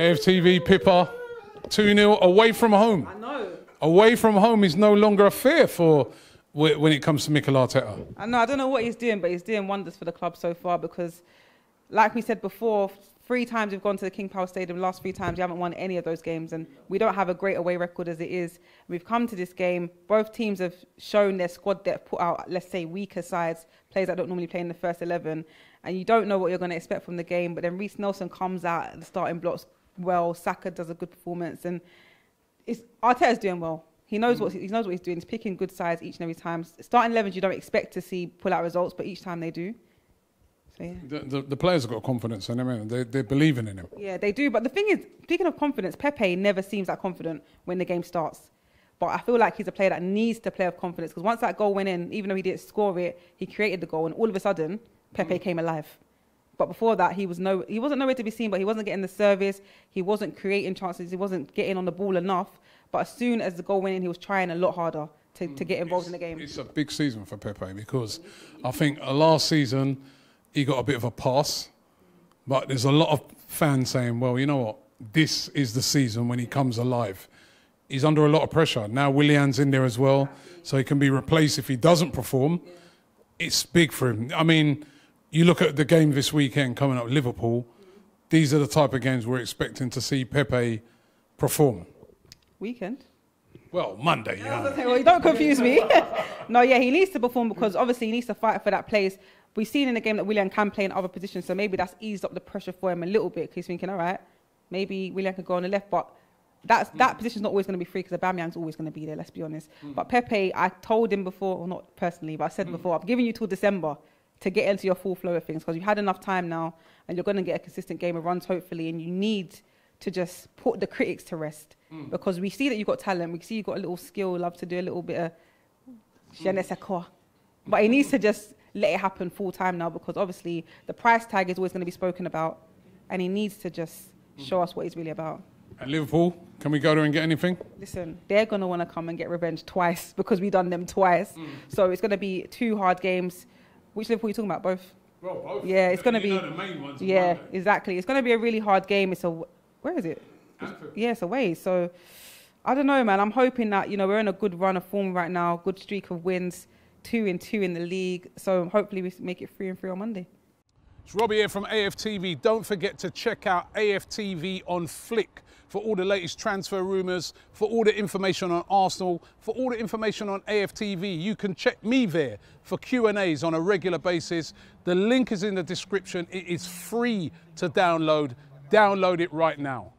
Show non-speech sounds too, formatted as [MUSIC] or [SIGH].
AFTV Pippa, 2 0 away from home. I know. Away from home is no longer a fear for when it comes to Mikel Arteta. I know. I don't know what he's doing, but he's doing wonders for the club so far because, like we said before, three times we've gone to the King Power Stadium, last three times we haven't won any of those games, and we don't have a great away record as it is. We've come to this game, both teams have shown their squad depth, put out, let's say, weaker sides, players that don't normally play in the first 11, and you don't know what you're going to expect from the game. But then Reese Nelson comes out at the starting blocks, well. Saka does a good performance, and it's, Arteta's doing well. He knows mm. what he knows what he's doing. He's picking good sides each and every time. Starting 11s, you don't expect to see pull out results, but each time they do. So yeah. The, the, the players have got confidence in him. They they're believing in him. Yeah, they do. But the thing is, speaking of confidence, Pepe never seems that confident when the game starts. But I feel like he's a player that needs to play with confidence because once that goal went in, even though he didn't score it, he created the goal, and all of a sudden Pepe mm. came alive. But before that, he was no he wasn't nowhere to be seen, but he wasn't getting the service. He wasn't creating chances. He wasn't getting on the ball enough. But as soon as the goal went in, he was trying a lot harder to, to get involved it's, in the game. It's a big season for Pepe because I think uh, last season he got a bit of a pass, but there's a lot of fans saying, well, you know what? This is the season when he comes alive. He's under a lot of pressure. Now Willian's in there as well, so he can be replaced if he doesn't perform. It's big for him. I mean, you look at the game this weekend coming up, Liverpool. These are the type of games we're expecting to see Pepe perform. Weekend. Well, Monday. Yeah. yeah. [LAUGHS] Saying, well, don't confuse me. [LAUGHS] no, yeah, he needs to perform because obviously he needs to fight for that place. We've seen in the game that William can play in other positions, so maybe that's eased up the pressure for him a little bit. Because he's thinking, all right, maybe William can go on the left, but that's mm. that position's not always going to be free because Aubameyang's always going to be there. Let's be honest. Mm. But Pepe, I told him before, or not personally, but I said mm. before, I'm giving you till December to get into your full flow of things because you've had enough time now and you're going to get a consistent game of runs hopefully and you need to just put the critics to rest mm. because we see that you've got talent we see you've got a little skill love to do a little bit of je ne sais quoi but he needs to just let it happen full time now because obviously the price tag is always going to be spoken about and he needs to just mm. show us what he's really about at Liverpool, can we go there and get anything? Listen, they're going to want to come and get revenge twice [LAUGHS] because we've done them twice. Mm. So it's going to be two hard games. Which Liverpool are you talking about? Both? Well, both. Yeah, it's going to be. Ones, yeah, exactly. It's going to be a really hard game. It's a. Where is it? Anfield. Yeah, it's away. So I don't know, man. I'm hoping that, you know, we're in a good run of form right now, good streak of wins, two and two in the league. So hopefully we make it three and three on Monday. It's Robbie here from AFTV. Don't forget to check out AFTV on Flick for all the latest transfer rumours, for all the information on Arsenal, for all the information on AFTV. You can check me there for Q&As on a regular basis. The link is in the description. It is free to download. Download it right now.